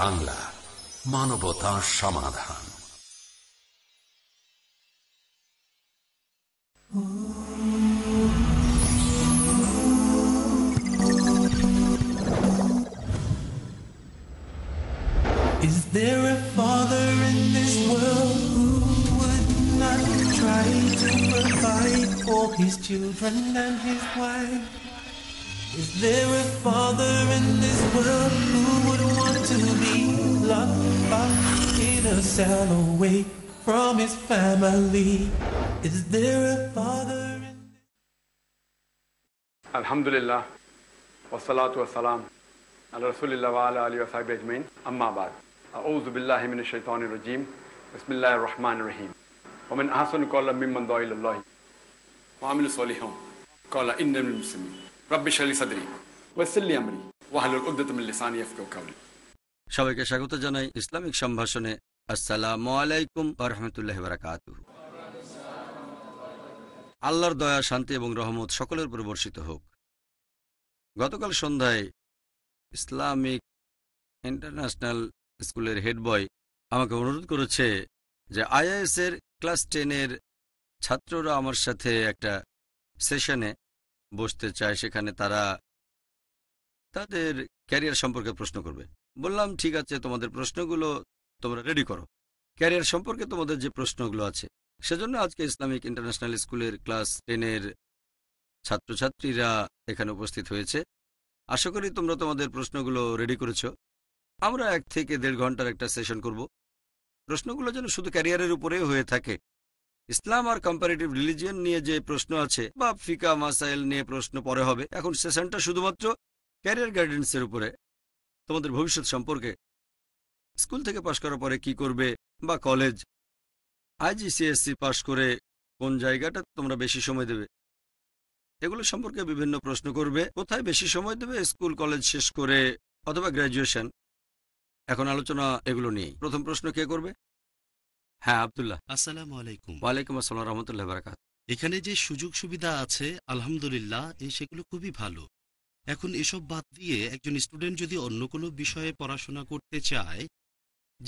বাংলা মানবতা সমাধান Is there a father in this world who would not try to provide for his children and his wife? There a father in this world who would want to be in a cell away from his family? Is there a father in this الحمد لله والصلاة والسلام على رسول الله وعلى آله وصحبه أجمعين أما بعد أعوذ بالله من الشيطان الرجيم بسم الله الرحمن الرحيم ومن أحسن قولا ممن دعا إلى الله وعمل صالحا قال إن من المسلمين সবাইকে স্বাগত জানাই Islamic সম্ভাষণে আসসালামু আলাইকুম ওয়া রাহমাতুল্লাহি আল্লাহর দয়া শান্তি এবং রহমত সকলের উপর বর্ষিত হোক গতকাল সন্ধ্যায় ইসলামিক ইন্টারন্যাশনাল স্কুলের হেড বয় আমাকে অনুরোধ করেছে যে এর ক্লাস টেনের ছাত্ররা আমার সাথে একটা সেশনে বসতে চায় সেখানে তারা তাদের ক্যারিয়ার সম্পর্কে প্রশ্ন করবে বললাম ঠিক আছে তোমাদের প্রশ্নগুলো তোমরা রেডি করো ক্যারিয়ার সম্পর্কে তোমাদের যে প্রশ্নগুলো আছে সেজন্য আজকে ইসলামিক ইন্টারন্যাশনাল স্কুলের ক্লাস টেনের ছাত্রছাত্রীরা এখানে উপস্থিত হয়েছে আশা করি তোমরা তোমাদের প্রশ্নগুলো রেডি করেছ আমরা এক থেকে দেড় ঘন্টার একটা সেশন করব প্রশ্নগুলো যেন শুধু ক্যারিয়ারের উপরেই হয়ে থাকে ইসলাম আর কম্পারেটিভ রিলিজিয়ন নিয়ে যে প্রশ্ন আছে বা ফিকা মাসাইল নিয়ে প্রশ্ন পরে হবে এখন সেশনটা শুধুমাত্র ক্যারিয়ার গাইডেন্সের উপরে তোমাদের ভবিষ্যৎ সম্পর্কে স্কুল থেকে পাশ করার পরে কি করবে বা কলেজ আইজিসিএসসি পাশ করে কোন জায়গাটা তোমরা বেশি সময় দেবে এগুলো সম্পর্কে বিভিন্ন প্রশ্ন করবে কোথায় বেশি সময় দেবে স্কুল কলেজ শেষ করে অথবা গ্র্যাজুয়েশন এখন আলোচনা এগুলো নিয়ে প্রথম প্রশ্ন কে করবে হ্যাঁ আবদুল্লাহ আসসালাম আলাইকুম ওয়ালাইকুম আসসালাম রহমতুল্লাহ বারাকাত এখানে যে সুযোগ সুবিধা আছে আলহামদুলিল্লাহ এই সেগুলো খুবই ভালো এখন এসব বাদ দিয়ে একজন স্টুডেন্ট যদি অন্য কোনো বিষয়ে পড়াশোনা করতে চায়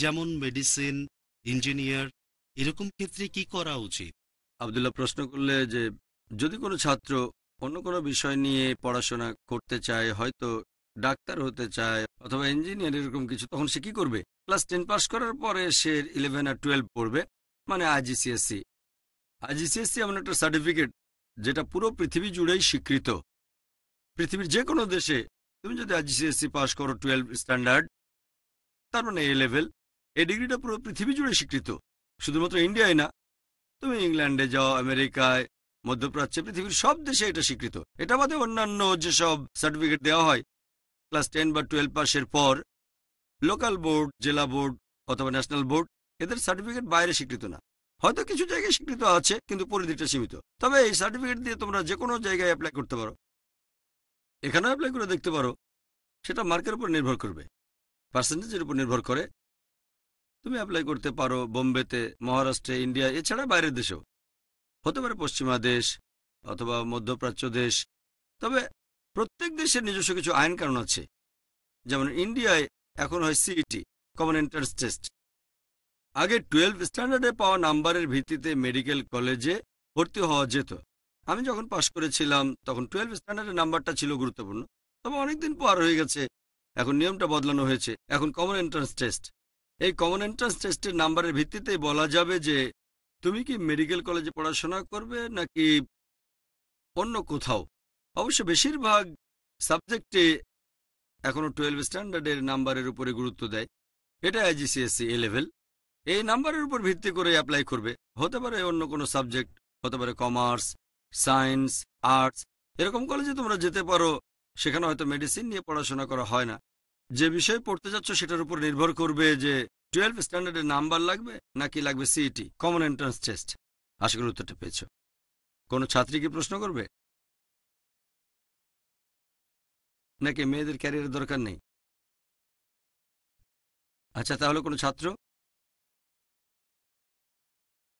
যেমন মেডিসিন ইঞ্জিনিয়ার এরকম ক্ষেত্রে কি করা উচিত আবদুল্লাহ প্রশ্ন করলে যে যদি কোনো ছাত্র অন্য কোনো বিষয় নিয়ে পড়াশোনা করতে চায় হয়তো ডাক্তার হতে চায় অথবা ইঞ্জিনিয়ার এরকম কিছু তখন সে কি করবে ক্লাস টেন পাস করার পরে সে ইলেভেন আর টুয়েলভ পড়বে মানে আইজিসিএসসি আইজিসিএসসি e। e এমন একটা সার্টিফিকেট যেটা পুরো পৃথিবী জুড়েই স্বীকৃত পৃথিবীর যে কোনো দেশে তুমি যদি আইজিসিএসসি পাস e করো টুয়েলভ স্ট্যান্ডার্ড তার মানে এ লেভেল এই ডিগ্রিটা পুরো পৃথিবী জুড়ে স্বীকৃত শুধুমাত্র ইন্ডিয়ায় না তুমি ইংল্যান্ডে যাও আমেরিকায় মধ্যপ্রাচ্যে পৃথিবীর সব দেশে এটা স্বীকৃত এটা বাদে অন্যান্য যেসব সার্টিফিকেট দেওয়া হয় ক্লাস টেন বা টুয়েলভ পাসের পর লোকাল বোর্ড জেলা বোর্ড অথবা ন্যাশনাল বোর্ড এদের সার্টিফিকেট বাইরে স্বীকৃত না হয়তো কিছু জায়গায় স্বীকৃত আছে কিন্তু পরিধিটা সীমিত তবে এই সার্টিফিকেট দিয়ে তোমরা যে কোনো জায়গায় অ্যাপ্লাই করতে পারো এখানেও অ্যাপ্লাই করে দেখতে পারো সেটা মার্কের উপর নির্ভর করবে পার্সেন্টেজের উপর নির্ভর করে তুমি অ্যাপ্লাই করতে পারো বোম্বেতে মহারাষ্ট্রে ইন্ডিয়া এছাড়া বাইরের দেশেও হতে পারে পশ্চিমা দেশ অথবা মধ্যপ্রাচ্য দেশ তবে প্রত্যেক দেশের নিজস্ব কিছু আইন কারণ আছে যেমন ইন্ডিয়ায় এখন হয় সিইটি কমন এন্ট্রান্স টেস্ট আগে টুয়েলভ স্ট্যান্ডার্ডে পাওয়া নাম্বারের ভিত্তিতে মেডিকেল কলেজে ভর্তি হওয়া যেত আমি যখন পাশ করেছিলাম তখন টুয়েলভ স্ট্যান্ডার্ডের নাম্বারটা ছিল গুরুত্বপূর্ণ তবে অনেকদিন পর হয়ে গেছে এখন নিয়মটা বদলানো হয়েছে এখন কমন এন্ট্রান্স টেস্ট এই কমন এন্ট্রান্স টেস্টের নাম্বারের ভিত্তিতে বলা যাবে যে তুমি কি মেডিকেল কলেজে পড়াশোনা করবে নাকি অন্য কোথাও অবশ্য বেশিরভাগ সাবজেক্টে এখনও টুয়েলভ স্ট্যান্ডার্ডের নাম্বারের উপরে গুরুত্ব দেয় এটা আইজিসিএসসি এ লেভেল এই নাম্বারের উপর ভিত্তি করে অ্যাপ্লাই করবে হতে পারে অন্য কোনো সাবজেক্ট হতে পারে কমার্স সায়েন্স আর্টস এরকম কলেজে তোমরা যেতে পারো সেখানে হয়তো মেডিসিন নিয়ে পড়াশোনা করা হয় না যে বিষয়ে পড়তে যাচ্ছ সেটার উপর নির্ভর করবে যে টুয়েলভ স্ট্যান্ডার্ডের নাম্বার লাগবে নাকি লাগবে সিইটি কমন এন্ট্রান্স টেস্ট আশা করি উত্তরটা পেয়েছ কোনো ছাত্রী কি প্রশ্ন করবে নাকি মেয়েদের ক্যারিয়ারের দরকার নেই আচ্ছা তাহলে কোনো ছাত্র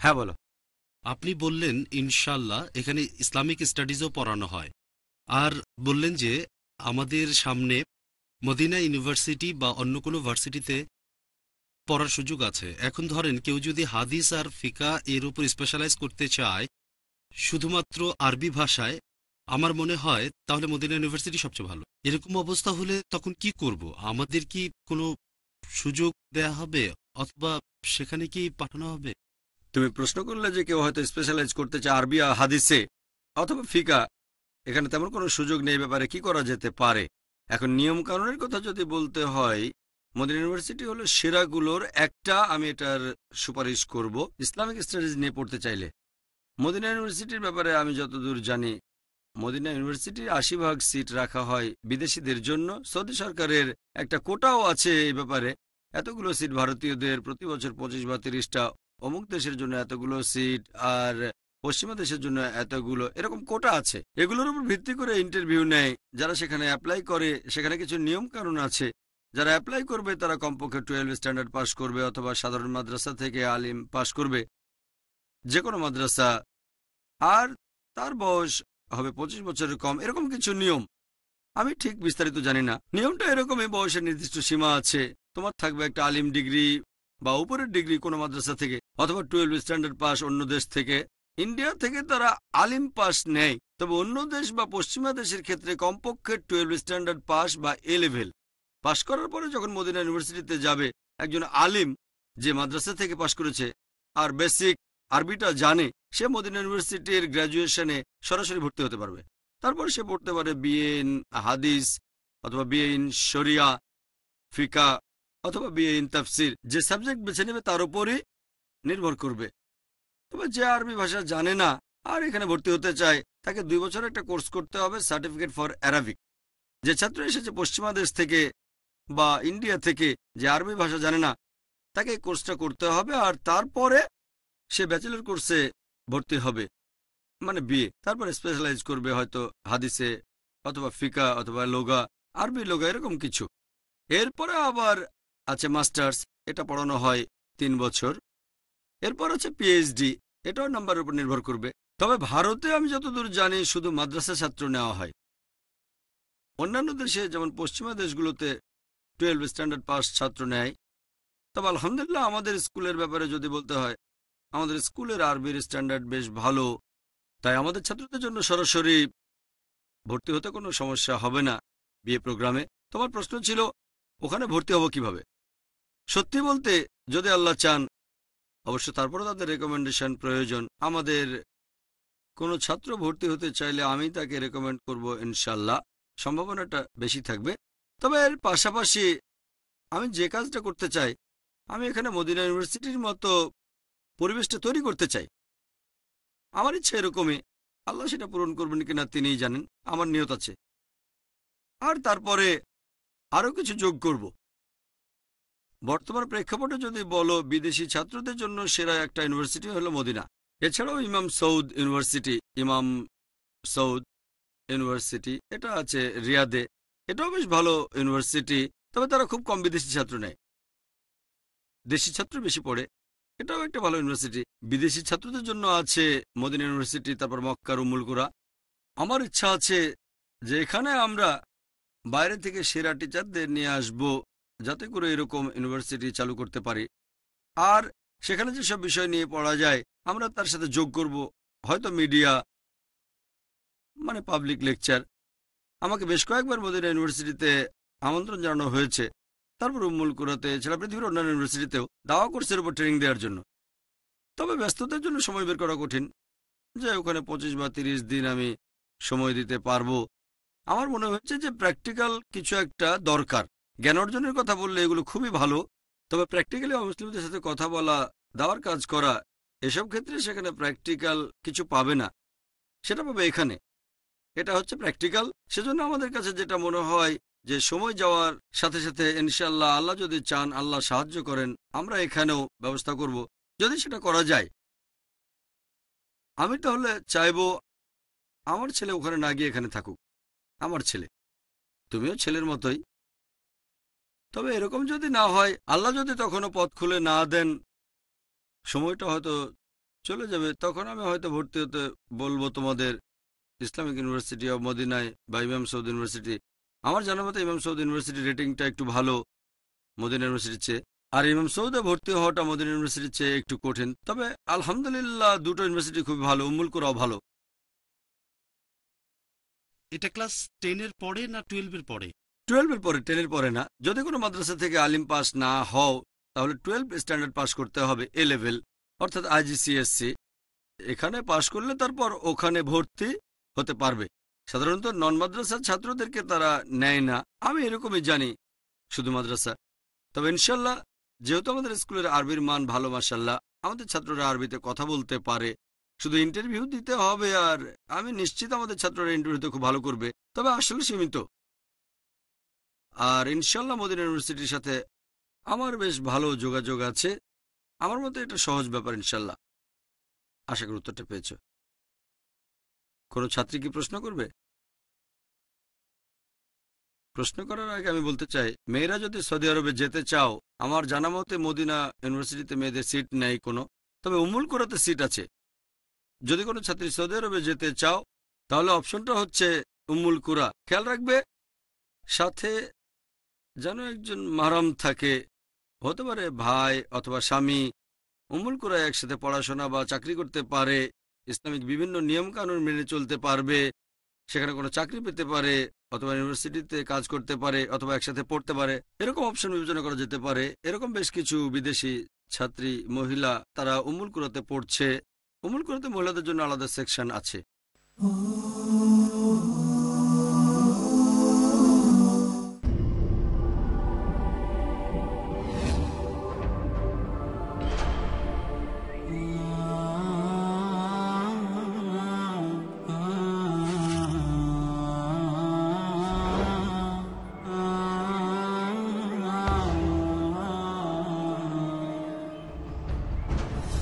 হ্যাঁ বলো আপনি বললেন ইনশাল্লাহ এখানে ইসলামিক স্টাডিজও পড়ানো হয় আর বললেন যে আমাদের সামনে মদিনা ইউনিভার্সিটি বা অন্য কোনো ভার্সিটিতে পড়ার সুযোগ আছে এখন ধরেন কেউ যদি হাদিস আর ফিকা এর উপর স্পেশালাইজ করতে চায় শুধুমাত্র আরবি ভাষায় আমার মনে হয় তাহলে মদিনা ইউনিভার্সিটি সবচেয়ে ভালো এরকম অবস্থা হলে তখন কি করব আমাদের কি কোনো সুযোগ দেয়া হবে অথবা সেখানে কি পাঠানো হবে তুমি প্রশ্ন করলে যে কেউ হয়তো স্পেশালাইজ করতে চায় আরবি হাদিসে অথবা ফিকা এখানে তেমন কোনো সুযোগ নেই ব্যাপারে কি করা যেতে পারে এখন নিয়ম কানুনের কথা যদি বলতে হয় মদিন ইউনিভার্সিটি হলো সেরাগুলোর একটা আমি এটার সুপারিশ করব ইসলামিক স্টাডিজ নিয়ে পড়তে চাইলে মদিনা ইউনিভার্সিটির ব্যাপারে আমি যতদূর জানি মদিনা ইউনিভার্সিটির আশি ভাগ সিট রাখা হয় বিদেশিদের জন্য সৌদি সরকারের একটা কোটাও আছে এই ব্যাপারে এতগুলো সিট ভারতীয়দের প্রতি বছর পঁচিশ বা তিরিশটা অমুক দেশের জন্য এতগুলো সিট আর পশ্চিমা দেশের জন্য এতগুলো এরকম কোটা আছে এগুলোর উপর ভিত্তি করে ইন্টারভিউ নেয় যারা সেখানে অ্যাপ্লাই করে সেখানে কিছু নিয়ম কারণ আছে যারা অ্যাপ্লাই করবে তারা কমপক্ষে টুয়েলভ স্ট্যান্ডার্ড পাশ করবে অথবা সাধারণ মাদ্রাসা থেকে আলিম পাশ করবে যে কোনো মাদ্রাসা আর তার বয়স হবে পঁচিশ বছরের কম এরকম কিছু নিয়ম আমি ঠিক বিস্তারিত জানি না নিয়মটা এরকমই বয়সের নির্দিষ্ট সীমা আছে তোমার থাকবে একটা আলিম ডিগ্রি বা উপরের ডিগ্রি কোনো মাদ্রাসা থেকে অথবা টুয়েলভ স্ট্যান্ডার্ড পাস অন্য দেশ থেকে ইন্ডিয়া থেকে তারা আলিম পাস নেয় তবে অন্য দেশ বা পশ্চিমা দেশের ক্ষেত্রে কমপক্ষে টুয়েলভ স্ট্যান্ডার্ড পাস বা এ লেভেল পাশ করার পরে যখন মদিনা ইউনিভার্সিটিতে যাবে একজন আলিম যে মাদ্রাসা থেকে পাশ করেছে আর বেসিক আরবিটা জানে সে মদিনা ইউনিভার্সিটির গ্র্যাজুয়েশনে সরাসরি ভর্তি হতে পারবে তারপরে সে পড়তে পারে বিএ ইন হাদিস অথবা বিএ ইন শরিয়া ফিকা অথবা বিএ ইন তাফসির যে সাবজেক্ট বেছে নেবে তার উপরই নির্ভর করবে তবে যে আরবি ভাষা জানে না আর এখানে ভর্তি হতে চায় তাকে দুই বছর একটা কোর্স করতে হবে সার্টিফিকেট ফর অ্যারাবিক যে ছাত্র এসেছে পশ্চিমা দেশ থেকে বা ইন্ডিয়া থেকে যে আরবি ভাষা জানে না তাকে এই কোর্সটা করতে হবে আর তারপরে সে ব্যাচেলর কোর্সে ভর্তি হবে মানে বিয়ে তারপরে স্পেশালাইজ করবে হয়তো হাদিসে অথবা ফিকা অথবা লোগা আরবি লোগা এরকম কিছু এরপরে আবার আছে মাস্টার্স এটা পড়ানো হয় তিন বছর এরপর আছে পিএইচডি এটাও নাম্বারের উপর নির্ভর করবে তবে ভারতে আমি যতদূর জানি শুধু মাদ্রাসা ছাত্র নেওয়া হয় অন্যান্য দেশে যেমন পশ্চিমা দেশগুলোতে টুয়েলভ স্ট্যান্ডার্ড পাস ছাত্র নেয় তবে আলহামদুলিল্লাহ আমাদের স্কুলের ব্যাপারে যদি বলতে হয় আমাদের স্কুলের আরবির স্ট্যান্ডার্ড বেশ ভালো তাই আমাদের ছাত্রদের জন্য সরাসরি ভর্তি হতে কোনো সমস্যা হবে না বিয়ে প্রোগ্রামে তোমার প্রশ্ন ছিল ওখানে ভর্তি হব কিভাবে সত্যি বলতে যদি আল্লাহ চান অবশ্য তারপরে তাদের রেকমেন্ডেশন প্রয়োজন আমাদের কোনো ছাত্র ভর্তি হতে চাইলে আমি তাকে রেকমেন্ড করব ইনশাল্লাহ সম্ভাবনাটা বেশি থাকবে তবে এর পাশাপাশি আমি যে কাজটা করতে চাই আমি এখানে মদিনা ইউনিভার্সিটির মতো পরিবেশটা তৈরি করতে চাই আমার ইচ্ছা এরকমই আল্লাহ সেটা পূরণ করবেন কিনা তিনিই জানেন আমার নিয়ত আছে আর তারপরে আরও কিছু যোগ করব বর্তমান প্রেক্ষাপটে যদি বলো বিদেশি ছাত্রদের জন্য সেরা একটা ইউনিভার্সিটি হলো মদিনা এছাড়াও ইমাম সৌদ ইউনিভার্সিটি ইমাম সৌদ ইউনিভার্সিটি এটা আছে রিয়াদে এটাও বেশ ভালো ইউনিভার্সিটি তবে তারা খুব কম বিদেশি ছাত্র নেয় দেশি ছাত্র বেশি পড়ে এটাও একটা ভালো ইউনিভার্সিটি বিদেশি ছাত্রদের জন্য আছে মদিনা ইউনিভার্সিটি তারপর মক্কার উমুলকুরা আমার ইচ্ছা আছে যে এখানে আমরা বাইরে থেকে সেরা টিচারদের নিয়ে আসব যাতে করে এরকম ইউনিভার্সিটি চালু করতে পারি আর সেখানে যেসব বিষয় নিয়ে পড়া যায় আমরা তার সাথে যোগ করব হয়তো মিডিয়া মানে পাবলিক লেকচার আমাকে বেশ কয়েকবার মদিনা ইউনিভার্সিটিতে আমন্ত্রণ জানানো হয়েছে তারপর উম্মুল কুরাতে এছাড়া পৃথিবীর অন্যান্য ইউনিভার্সিটিতেও দাওয়া কোর্সের উপর ট্রেনিং দেওয়ার জন্য তবে ব্যস্ততার জন্য সময় বের করা কঠিন যে ওখানে পঁচিশ বা তিরিশ দিন আমি সময় দিতে পারবো আমার মনে হচ্ছে যে প্র্যাকটিক্যাল কিছু একটা দরকার জ্ঞান অর্জনের কথা বললে এগুলো খুবই ভালো তবে প্র্যাকটিক্যালি মুসলিমদের সাথে কথা বলা দাওয়ার কাজ করা এসব ক্ষেত্রে সেখানে প্র্যাকটিক্যাল কিছু পাবে না সেটা পাবে এখানে এটা হচ্ছে প্র্যাকটিক্যাল সেজন্য আমাদের কাছে যেটা মনে হয় যে সময় যাওয়ার সাথে সাথে ইনশাল্লাহ আল্লাহ যদি চান আল্লাহ সাহায্য করেন আমরা এখানেও ব্যবস্থা করব যদি সেটা করা যায় আমি তাহলে চাইব আমার ছেলে ওখানে না গিয়ে এখানে থাকুক আমার ছেলে তুমিও ছেলের মতোই তবে এরকম যদি না হয় আল্লাহ যদি তখনও পথ খুলে না দেন সময়টা হয়তো চলে যাবে তখন আমি হয়তো ভর্তি হতে বলবো তোমাদের ইসলামিক ইউনিভার্সিটি অব মদিনায় বা ইমাম সৌদ ইউনিভার্সিটি আমার জানা মতো ইমাম সৌদ ইউনিভার্সিটির রেটিংটা একটু ভালো মদিনা ইউনিভার্সিটির চেয়ে আর ইমাম সৌদে ভর্তি হওয়াটা মদিনা ইউনিভার্সিটির চেয়ে একটু কঠিন তবে আলহামদুলিল্লাহ দুটো ইউনিভার্সিটি খুব ভালো উমুল করাও ভালো এটা ক্লাস টেনের পরে না টুয়েলভের পরে টুয়েলভের পরে টেনের পরে না যদি কোনো মাদ্রাসা থেকে আলিম পাস না হও তাহলে টুয়েলভ স্ট্যান্ডার্ড পাস করতে হবে এ লেভেল অর্থাৎ আইজিসিএসসি এখানে পাশ করলে তারপর ওখানে ভর্তি হতে পারবে সাধারণত নন মাদ্রাসার ছাত্রদেরকে তারা নেয় না আমি এরকমই জানি শুধু মাদ্রাসা তবে ইনশাল্লাহ যেহেতু আমাদের স্কুলের আরবির মান ভালো মাসাল্লাহ আমাদের ছাত্ররা আরবিতে কথা বলতে পারে শুধু ইন্টারভিউ দিতে হবে আর আমি নিশ্চিত আমাদের ছাত্ররা ইন্টারভিউতে খুব ভালো করবে তবে আসলে সীমিত আর ইনশাল্লাহ মদিন ইউনিভার্সিটির সাথে আমার বেশ ভালো যোগাযোগ আছে আমার মতে এটা সহজ ব্যাপার ইনশাল্লাহ আশা করি উত্তরটা পেয়েছো কোন ছাত্রী কি প্রশ্ন করবে প্রশ্ন করার আগে আমি বলতে চাই মেয়েরা যদি সৌদি আরবে যেতে চাও আমার জানা মতে মদিনা ইউনিভার্সিটিতে মেয়েদের সিট নেই কোনো তবে উমুল করাতে সিট আছে যদি কোনো ছাত্রী সৌদি আরবে যেতে চাও তাহলে অপশনটা হচ্ছে উম্মুল কুরা খেয়াল রাখবে সাথে যেন একজন মারম থাকে হতে পারে ভাই অথবা স্বামী উম্মুল কুরা একসাথে পড়াশোনা বা চাকরি করতে পারে ইসলামিক বিভিন্ন নিয়মকানুন মেনে চলতে পারবে সেখানে কোনো চাকরি পেতে পারে অথবা ইউনিভার্সিটিতে কাজ করতে পারে অথবা একসাথে পড়তে পারে এরকম অপশন বিবেচনা করা যেতে পারে এরকম বেশ কিছু বিদেশি ছাত্রী মহিলা তারা উমুল কুরাতে পড়ছে উমুল কুরাতে মহিলাদের জন্য আলাদা সেকশন আছে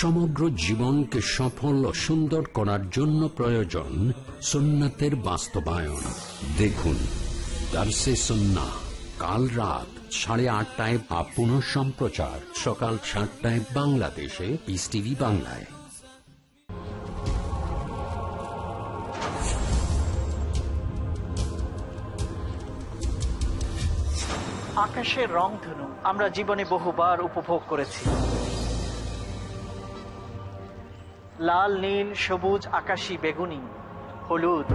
সমগ্র জীবনকে সফল ও সুন্দর করার জন্য প্রয়োজন সুন্নাতের বাস্তবায়ন দেখুন দার্সে কাল রাত সাড়ে আটটায় বা পুনঃ সম্প্রচার সকাল সাতটায় বাংলাদেশে পিস টিভি বাংলায় আকাশের রং ধনু আমরা জীবনে বহুবার উপভোগ করেছি লাল নীল সবুজ আকাশি বেগুনি হলুদ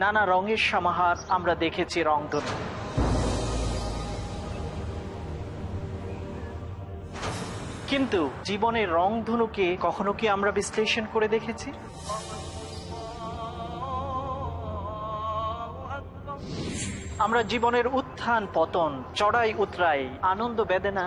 নানা রঙের সমাহার আমরা দেখেছি রংধনু কিন্তু জীবনের রংধনুকে কখনো কি আমরা বিশ্লেষণ করে দেখেছি আমরা জীবনের উত্থান পতন চড়াই উতরাই আনন্দ বেদনা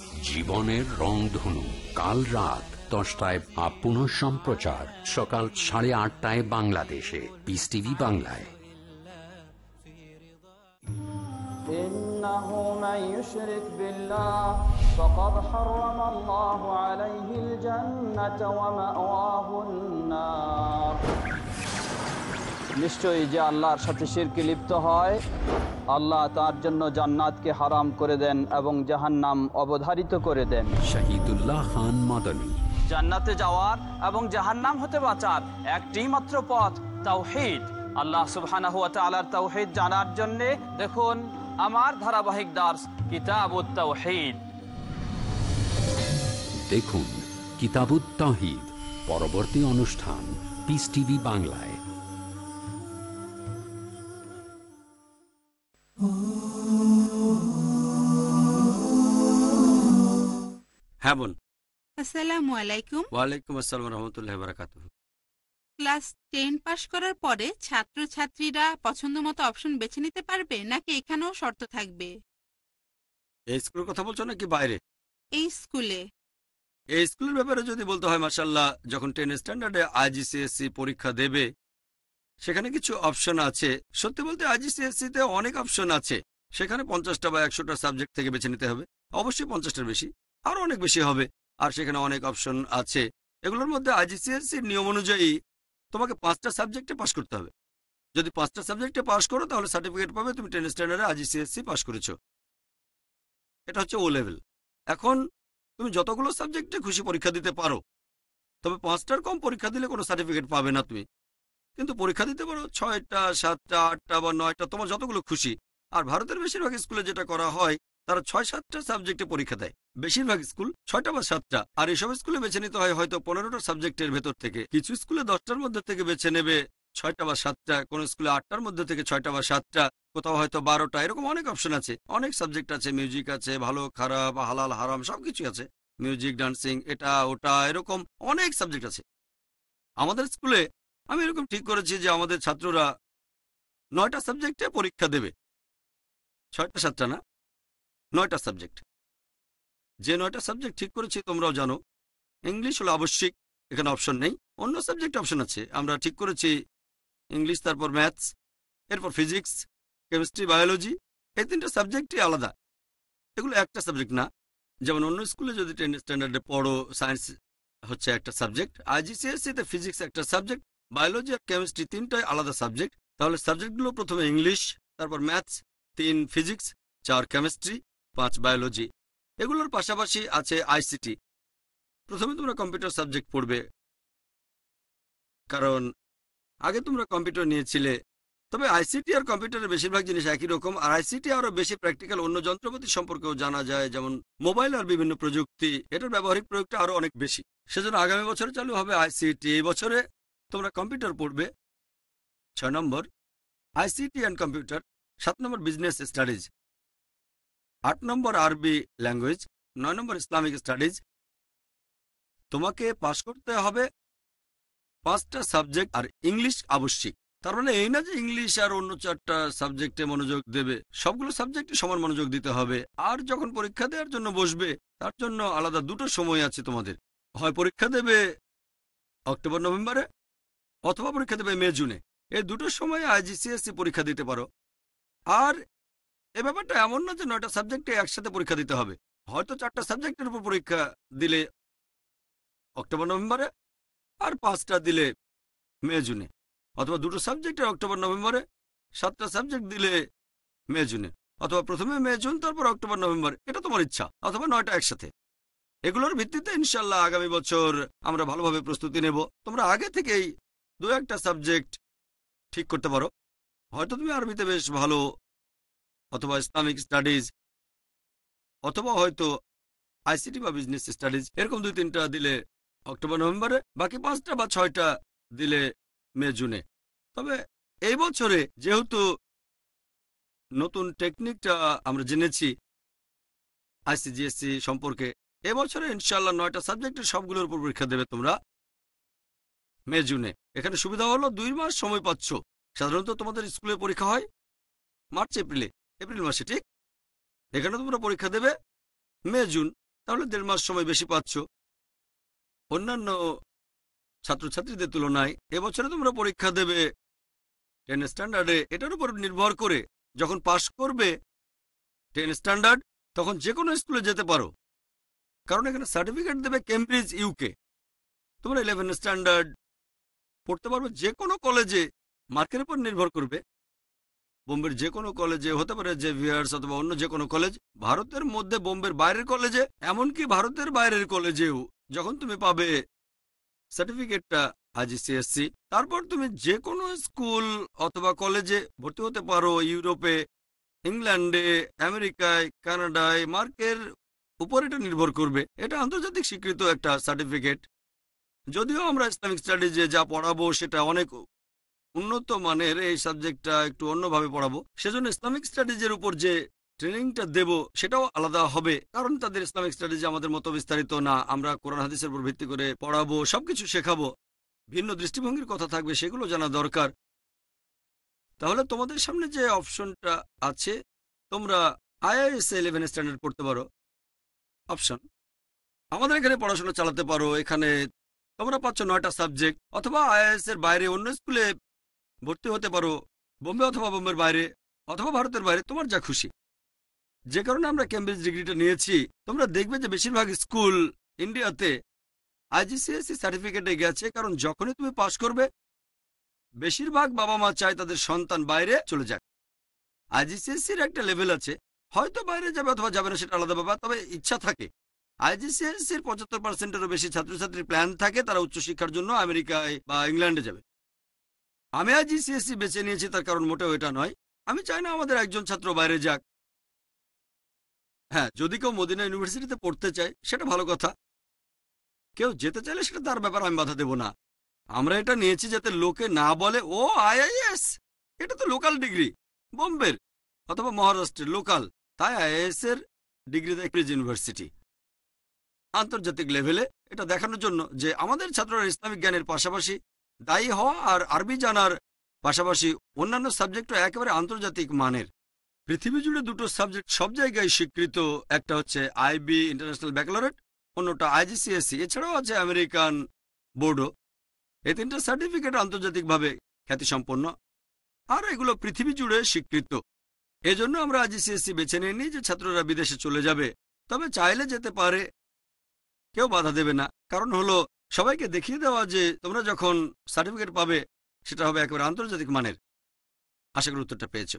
জীবনের ধনু কাল রাত দশটায় আপন সম্প্রচার সকাল সাড়ে আটটায় বাংলাদেশে পিস টিভি বাংলায় فقد حرم الله عليه الجنة ومأواه النار নিশ্চয়ই যে আল্লাহর সাথে শিরকে লিপ্ত হয় আল্লাহ তার জন্য জান্নাতকে হারাম করে দেন এবং নাম অবধারিত করে দেন শাহিদুল্লাহ খান মাদানী জান্নাতে যাওয়ার এবং নাম হতে বাঁচার একটি মাত্র পথ তাও আল্লাহ সুবাহ ওয়া তাআলার তাওহিদ জানার জন্য দেখুন আমার ধারাবাহিক দাস কিতাব দেখুন কিতাবুত তাহিদ পরবর্তী অনুষ্ঠান পিস টিভি বাংলায় হ্যাঁ বোন আসসালামু আলাইকুম ওয়ালাইকুম আসসালাম রহমতুল্লাহ বারাকাতুহ ক্লাস টেন পাশ করার পরে ছাত্রছাত্রীরা পছন্দ মতো অপশন বেছে নিতে পারবে নাকি এখানেও শর্ত থাকবে এই স্কুলের কথা বলছো নাকি বাইরে এই স্কুলে এই স্কুলের ব্যাপারে যদি বলতে হয় মার্শাল্লাহ যখন টেন স্ট্যান্ডার্ডে আইজিসিএসসি পরীক্ষা দেবে সেখানে কিছু অপশন আছে সত্যি বলতে আইজিসিএসসিতে অনেক অপশন আছে সেখানে পঞ্চাশটা বা একশোটা সাবজেক্ট থেকে বেছে নিতে হবে অবশ্যই পঞ্চাশটার বেশি আরও অনেক বেশি হবে আর সেখানে অনেক অপশন আছে এগুলোর মধ্যে আইজিসিএসসির e নিয়ম অনুযায়ী তোমাকে পাঁচটা সাবজেক্টে পাশ করতে হবে যদি পাঁচটা সাবজেক্টে পাশ করো তাহলে সার্টিফিকেট পাবে তুমি টেন স্ট্যান্ডার্ডে আইজিসিএসসি পাশ করেছো এটা হচ্ছে ও লেভেল এখন তুমি যতগুলো সাবজেক্টে খুশি পরীক্ষা দিতে পারো তবে পাঁচটার কম পরীক্ষা দিলে কোনো সার্টিফিকেট পাবে না তুমি কিন্তু পরীক্ষা দিতে পারো ছয়টা সাতটা আটটা বা নয়টা তোমার যতগুলো খুশি আর ভারতের বেশিরভাগ স্কুলে যেটা করা হয় তারা ছয় সাতটা সাবজেক্টে পরীক্ষা দেয় বেশিরভাগ স্কুল ছয়টা বা সাতটা আর এসব স্কুলে বেছে নিতে হয় হয়তো পনেরোটা সাবজেক্টের ভেতর থেকে কিছু স্কুলে দশটার মধ্যে থেকে বেছে নেবে ছয়টা বা সাতটা কোনো স্কুলে আটটার মধ্যে থেকে ছয়টা বা সাতটা কোথাও হয়তো বারোটা এরকম অনেক অপশন আছে অনেক সাবজেক্ট আছে মিউজিক আছে ভালো খারাপ হালাল হারাম সবকিছু আছে মিউজিক ডান্সিং এটা ওটা এরকম অনেক সাবজেক্ট আছে আমাদের স্কুলে আমি এরকম ঠিক করেছি যে আমাদের ছাত্ররা নয়টা সাবজেক্টে পরীক্ষা দেবে ছয়টা সাতটা না নয়টা সাবজেক্ট যে নয়টা সাবজেক্ট ঠিক করেছি তোমরাও জানো ইংলিশ হলো আবশ্যিক এখানে অপশন নেই অন্য সাবজেক্ট অপশন আছে আমরা ঠিক করেছি ইংলিশ তারপর ম্যাথস এরপর ফিজিক্স কেমিস্ট্রি বায়োলজি এই তিনটা সাবজেক্টই আলাদা এগুলো একটা সাবজেক্ট না যেমন অন্য স্কুলে যদি টেন স্ট্যান্ডার্ডে পড়ো সায়েন্স হচ্ছে একটা সাবজেক্ট আইজিসিএসসিতে ফিজিক্স একটা সাবজেক্ট বায়োলজি আর কেমিস্ট্রি তিনটাই আলাদা সাবজেক্ট তাহলে সাবজেক্টগুলো প্রথমে ইংলিশ তারপর ম্যাথস তিন ফিজিক্স চার কেমিস্ট্রি পাঁচ বায়োলজি এগুলোর পাশাপাশি আছে আইসিটি প্রথমে তোমরা কম্পিউটার সাবজেক্ট পড়বে কারণ আগে তোমরা কম্পিউটার নিয়েছিলে তবে আইসিটি আর কম্পিউটারের বেশিরভাগ জিনিস একই রকম আর আইসিটি আরও বেশি প্র্যাকটিক্যাল অন্য যন্ত্রপাতি সম্পর্কেও জানা যায় যেমন মোবাইল আর বিভিন্ন প্রযুক্তি এটার ব্যবহারিক প্রয়োগটা আরও অনেক বেশি সেজন্য আগামী বছরে চালু হবে আইসিটি এই বছরে তোমরা কম্পিউটার পড়বে ছয় নম্বর আইসিটি অ্যান্ড কম্পিউটার সাত নম্বর বিজনেস স্টাডিজ আট নম্বর আরবি ল্যাঙ্গুয়েজ নয় নম্বর ইসলামিক স্টাডিজ তোমাকে পাশ করতে হবে পাঁচটা সাবজেক্ট আর ইংলিশ আবশ্যিক তার মানে এই না যে ইংলিশ আর অন্য চারটা সাবজেক্টে মনোযোগ দেবে সবগুলো সাবজেক্টে সমান মনোযোগ দিতে হবে আর যখন পরীক্ষা দেওয়ার জন্য বসবে তার জন্য আলাদা দুটো সময় আছে তোমাদের হয় পরীক্ষা দেবে অক্টোবর নভেম্বরে অথবা পরীক্ষা দেবে মে জুনে এই দুটো সময় আইজিসিএসসি e পরীক্ষা দিতে পারো আর এ ব্যাপারটা এমন না যে নয়টা সাবজেক্টে একসাথে পরীক্ষা দিতে হবে হয়তো চারটা সাবজেক্টের উপর পরীক্ষা দিলে অক্টোবর নভেম্বরে আর পাঁচটা দিলে মে জুনে অথবা দুটো সাবজেক্টে অক্টোবর নভেম্বরে সাতটা সাবজেক্ট দিলে মে জুনে অথবা প্রথমে মে জুন তারপর অক্টোবর নভেম্বর এটা তোমার ইচ্ছা অথবা নয়টা একসাথে এগুলোর ভিত্তিতে ইনশাল্লাহ আগামী বছর আমরা ভালোভাবে প্রস্তুতি নেব তোমরা আগে থেকেই দু একটা সাবজেক্ট ঠিক করতে পারো হয়তো তুমি আরবিতে বেশ ভালো অথবা ইসলামিক স্টাডিজ অথবা হয়তো আইসিটি বা বিজনেস স্টাডিজ এরকম দুই তিনটা দিলে অক্টোবর নভেম্বরে বাকি পাঁচটা বা ছয়টা দিলে মে জুনে তবে এই বছরে যেহেতু নতুন টেকনিকটা আমরা জেনেছি আইসিজিএসসি সম্পর্কে এবছরে ইনশাল্লাহ নয়টা সাবজেক্টের সবগুলোর উপর পরীক্ষা দেবে তোমরা মে জুনে এখানে সুবিধা হলো দুই মাস সময় পাচ্ছ সাধারণত তোমাদের স্কুলে পরীক্ষা হয় মার্চ এপ্রিলে এপ্রিল মাসে ঠিক এখানে তোমরা পরীক্ষা দেবে মে জুন তাহলে দেড় মাস সময় বেশি পাচ্ছ অন্যান্য ছাত্রছাত্রীদের তুলনায় এবছরে তোমরা পরীক্ষা দেবে টেন স্ট্যান্ডার্ডে এটার উপর নির্ভর করে যখন পাশ করবে টেন স্ট্যান্ডার্ড তখন যে কোনো স্কুলে যেতে পারো কারণ এখানে সার্টিফিকেট দেবে কেমব্রিজ ইউকে তোমরা ইলেভেন স্ট্যান্ডার্ড পড়তে পারবে যে কোনো কলেজে মার্কের উপর নির্ভর করবে বোম্বের যে কোনো কলেজে হতে পারে যে ভিয়ার্স অথবা অন্য যে কোনো কলেজ ভারতের মধ্যে বোম্বের বাইরের কলেজে এমনকি ভারতের বাইরের কলেজেও যখন তুমি পাবে সার্টিফিকেটটা আজি সিএসসি তারপর তুমি যে কোনো স্কুল অথবা কলেজে ভর্তি হতে পারো ইউরোপে ইংল্যান্ডে আমেরিকায় কানাডায় মার্কের উপর এটা নির্ভর করবে এটা আন্তর্জাতিক স্বীকৃত একটা সার্টিফিকেট যদিও আমরা ইসলামিক স্টাডিজে যা পড়াবো সেটা অনেক উন্নত মানের এই সাবজেক্টটা একটু অন্যভাবে পড়াবো সেজন্য ইসলামিক স্টাডিজের উপর যে ট্রেনিংটা দেব সেটাও আলাদা হবে কারণ তাদের ইসলামিক স্টাডিজ আমাদের মতো বিস্তারিত না আমরা কোরআন হাদিসের উপর ভিত্তি করে পড়াবো সবকিছু শেখাবো ভিন্ন দৃষ্টিভঙ্গির কথা থাকবে সেগুলো জানা দরকার তাহলে তোমাদের সামনে যে অপশনটা আছে তোমরা আইআইএস ইলেভেন স্ট্যান্ডার্ড পড়তে পারো অপশন আমাদের এখানে পড়াশোনা চালাতে পারো এখানে তোমরা পাচ্ছ নয়টা সাবজেক্ট অথবা আইআইএস এর বাইরে অন্য স্কুলে ভর্তি হতে পারো বোম্বে অথবা বোম্বের বাইরে অথবা ভারতের বাইরে তোমার যা খুশি যে কারণে আমরা ক্যামব্রিজ ডিগ্রিটা নিয়েছি তোমরা দেখবে যে বেশিরভাগ স্কুল ইন্ডিয়াতে আইজিসিএসসি সার্টিফিকেটে গেছে কারণ যখনই তুমি পাশ করবে বেশিরভাগ বাবা মা চায় তাদের সন্তান বাইরে চলে যাক আইজিসিএসসির একটা লেভেল আছে হয়তো বাইরে যাবে অথবা যাবে না সেটা আলাদা ব্যাপার তবে ইচ্ছা থাকে আইজিসিএসসির পঁচাত্তর পার্সেন্টেরও বেশি ছাত্রছাত্রীর প্ল্যান থাকে তারা উচ্চশিক্ষার জন্য আমেরিকায় বা ইংল্যান্ডে যাবে আমি আজ সিএসসি বেছে নিয়েছি তার কারণ মোটেও এটা নয় আমি চাই না আমাদের একজন ছাত্র বাইরে যাক হ্যাঁ যদি কেউ মদিনা ইউনিভার্সিটিতে পড়তে চায় সেটা ভালো কথা কেউ যেতে চাইলে সেটা তার ব্যাপার আমি বাধা দেব না আমরা এটা নিয়েছি যাতে লোকে না বলে ও আইআইএস এটা তো লোকাল ডিগ্রি বোম্বের অথবা মহারাষ্ট্রের লোকাল তাই আইআইএস এর ডিগ্রি দেয় ইউনিভার্সিটি আন্তর্জাতিক লেভেলে এটা দেখানোর জন্য যে আমাদের ছাত্ররা ইসলামিক জ্ঞানের পাশাপাশি দায়ী হওয়া আর আরবি জানার পাশাপাশি অন্যান্য সাবজেক্টও একেবারে আন্তর্জাতিক মানের পৃথিবী জুড়ে দুটো সাবজেক্ট সব জায়গায় স্বীকৃত একটা হচ্ছে আইবি ইন্টারন্যাশনাল ব্যাকলোরেট অন্যটা আইজিসিএসসি এছাড়াও আছে আমেরিকান বোর্ডও এই তিনটা সার্টিফিকেট আন্তর্জাতিকভাবে খ্যাতিসম্পন্ন আর এগুলো পৃথিবী জুড়ে স্বীকৃত এজন্য আমরা আইজিসিএসসি বেছে নিই যে ছাত্ররা বিদেশে চলে যাবে তবে চাইলে যেতে পারে কেউ বাধা দেবে না কারণ হলো সবাইকে দেখিয়ে দেওয়া যে তোমরা যখন সার্টিফিকেট পাবে সেটা হবে একেবারে আন্তর্জাতিক মানের আশা করি উত্তরটা পেয়েছ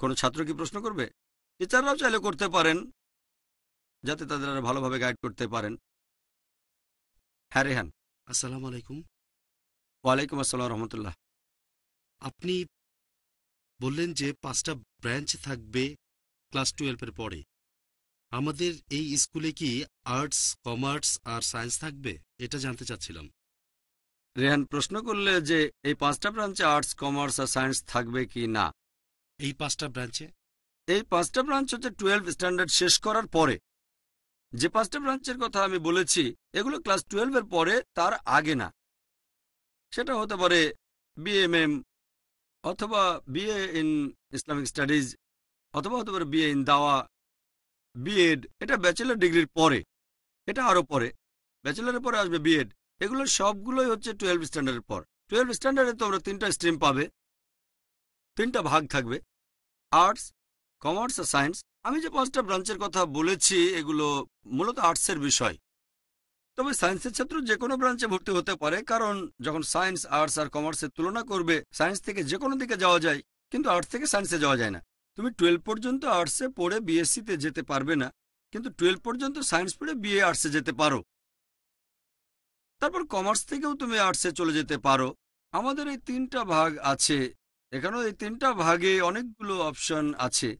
কোনো ছাত্র কি প্রশ্ন করবে টিচাররাও চাইলে করতে পারেন যাতে তাদের আর ভালোভাবে গাইড করতে পারেন হ্যাঁ রেহান আসসালাম আলাইকুম ওয়ালাইকুম আসসালাম রহমতুল্লাহ আপনি বললেন যে পাঁচটা ব্রাঞ্চ থাকবে ক্লাস টুয়েলভের পরে আমাদের এই স্কুলে কি আর্টস কমার্স আর সায়েন্স থাকবে এটা জানতে চাচ্ছিলাম রেহান প্রশ্ন করলে যে এই পাঁচটা ব্রাঞ্চে আর্টস কমার্স আর সায়েন্স থাকবে কি না এই পাঁচটা ব্রাঞ্চে এই পাঁচটা ব্রাঞ্চ হচ্ছে টুয়েলভ স্ট্যান্ডার্ড শেষ করার পরে যে পাঁচটা ব্রাঞ্চের কথা আমি বলেছি এগুলো ক্লাস টুয়েলভের পরে তার আগে না সেটা হতে পারে বিএমএম অথবা বিএ ইন ইসলামিক স্টাডিজ অথবা হতে পারে বিএ ইন দাওয়া বিএড এটা ব্যাচেলার ডিগ্রির পরে এটা আরও পরে ব্যাচেলারের পরে আসবে বিএড এগুলো সবগুলোই হচ্ছে টুয়েলভ স্ট্যান্ডার্ডের পর টুয়েলভ স্ট্যান্ডার্ডে তোমরা তিনটা স্ট্রিম পাবে তিনটা ভাগ থাকবে আর্টস কমার্স আর সায়েন্স আমি যে পাঁচটা ব্রাঞ্চের কথা বলেছি এগুলো মূলত আর্টসের বিষয় তবে সায়েন্সের ছাত্র যে কোনো ব্রাঞ্চে ভর্তি হতে পারে কারণ যখন সায়েন্স আর্টস আর কমার্সের তুলনা করবে সায়েন্স থেকে যে কোনো দিকে যাওয়া যায় কিন্তু আর্টস থেকে সায়েন্সে যাওয়া যায় না তুমি টুয়েলভ পর্যন্ত আর্টসে পড়ে বিএসসিতে যেতে পারবে না কিন্তু টুয়েলভ পর্যন্ত সায়েন্স পড়ে বিএ আর্টসে যেতে পারো তারপর কমার্স থেকেও তুমি আর্টসে চলে যেতে পারো আমাদের এই তিনটা ভাগ আছে এখানেও এই তিনটা ভাগে অনেকগুলো অপশন আছে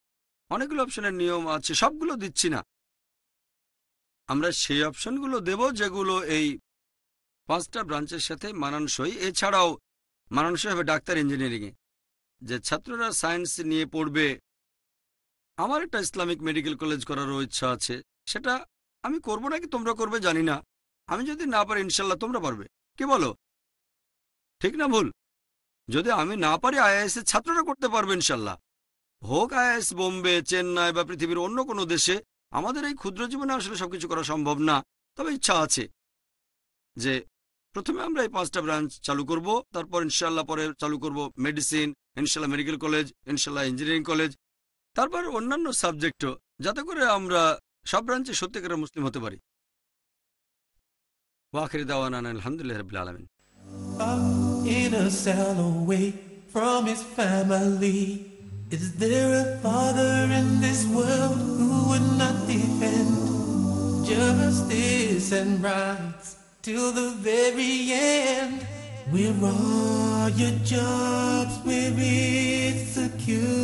অনেকগুলো অপশনের নিয়ম আছে সবগুলো দিচ্ছি না আমরা সেই অপশনগুলো দেব যেগুলো এই পাঁচটা ব্রাঞ্চের সাথে মানানসই এছাড়াও মানানসই হবে ডাক্তার ইঞ্জিনিয়ারিংয়ে যে ছাত্ররা সায়েন্স নিয়ে পড়বে আমার একটা ইসলামিক মেডিকেল কলেজ করারও ইচ্ছা আছে সেটা আমি করবো নাকি তোমরা করবে জানি না আমি যদি না পারি ইনশাল্লাহ তোমরা পারবে কি বলো ঠিক না ভুল যদি আমি না পারি আইএস এর ছাত্ররা করতে পারবে ইনশাল্লাহ হোক আইএস বোম্বে চেন্নাই বা পৃথিবীর অন্য কোনো দেশে আমাদের এই ক্ষুদ্র জীবনে আসলে সবকিছু করা সম্ভব না তবে ইচ্ছা আছে যে প্রথমে আমরা এই পাঁচটা ব্রাঞ্চ চালু করব তারপর ইনশাল্লাহ পরে চালু করব মেডিসিন ইনশাল্লাহ মেডিকেল কলেজ ইনশাল্লাহ ইঞ্জিনিয়ারিং কলেজ তারপর অন্যান্য সাবজেক্টও যাতে করে আমরা সব ব্রাঞ্চে সত্যিকারের মুসলিম হতে পারি ওয়াখির দাওয়ান আলহামদুলিল্লাহ রবিল আলমিন From his family, is there a father in this world who would not defend justice and rights till the very end? Where are your jobs? Where is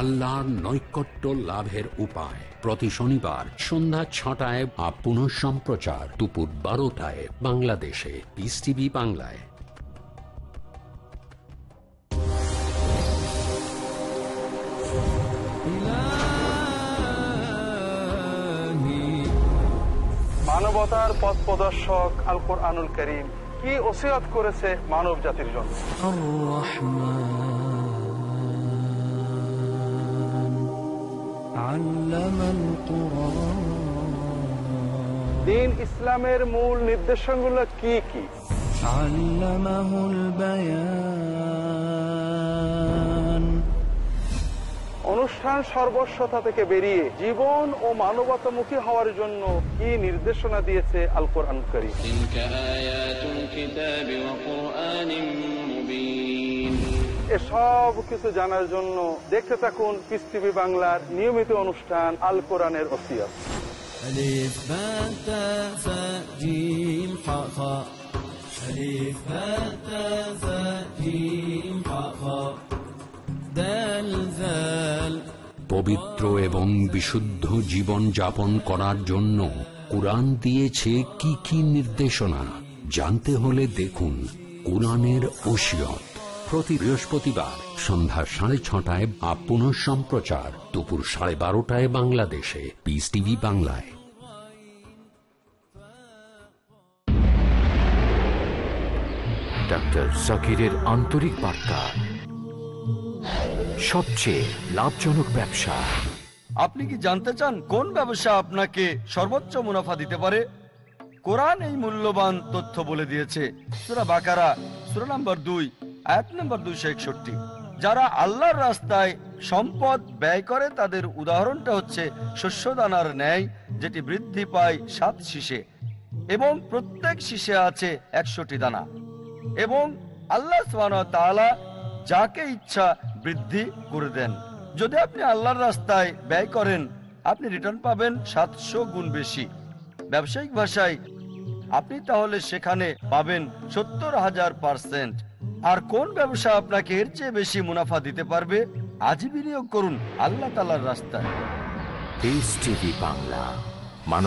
আল্লাহর নৈকট্য লাভের উপায় প্রতি শনিবার সন্ধ্যা ছটায় আপন সম্প্রচার দুপুর বারোটায় বাংলাদেশে পিস টিভি বাংলায় মানবতার পথ প্রদর্শক আল আনুল করিম কি ওসিয়াত করেছে মানব জাতির জন্য দিন ইসলামের মূল নির্দেশনগুলো কি কি অনুষ্ঠান সর্বস্বতা থেকে বেরিয়ে জীবন ও মানবতামুখী হওয়ার জন্য কি নির্দেশনা দিয়েছে আল কোরআন করি এসব কিছু জানার জন্য দেখতে থাকুন পিস টিভি বাংলার নিয়মিত অনুষ্ঠান আল কোরআনের ওসিয়ত পবিত্র এবং বিশুদ্ধ জীবন যাপন করার জন্য কোরআন দিয়েছে কি কি নির্দেশনা জানতে হলে দেখুন কোরআনের ওসিয়ত প্রতি বৃহস্পতিবার সন্ধ্যা সাড়ে ছটায় বা পুনঃ সম্প্রচার দুপুর সাড়ে বারোটায় বাংলাদেশে পিস টিভি বাংলায় ডক্টর জাকিরের আন্তরিক বার্তা সবচেয়ে লাভজনক ব্যবসা আপনি কি জানতে চান কোন ব্যবসা আপনাকে সর্বোচ্চ মুনাফা দিতে পারে কোরআন এই মূল্যবান তথ্য বলে দিয়েছে সুরা বাকারা সুরা নাম্বার দুই আয়াত নম্বর দুশো একষট্টি যারা আল্লাহর রাস্তায় সম্পদ ব্যয় করে তাদের উদাহরণটা হচ্ছে শস্যদানার ন্যায় যেটি বৃদ্ধি পায় সাত শীষে এবং প্রত্যেক শীষে আছে একশোটি দানা এবং আল্লাহ তাআলা যাকে ইচ্ছা বৃদ্ধি করে দেন যদি আপনি আল্লাহর রাস্তায় ব্যয় করেন আপনি রিটার্ন পাবেন সাতশো গুণ বেশি ব্যবসায়িক ভাষায় আপনি তাহলে সেখানে পাবেন সত্তর হাজার পার্সেন্ট আর কোন ব্যবসা আপনাকে এর চেয়ে বেশি মুনাফা দিতে পারবে আজই বিনিয়োগ করুন আল্লাহ তালার রাস্তায় বাংলা মানব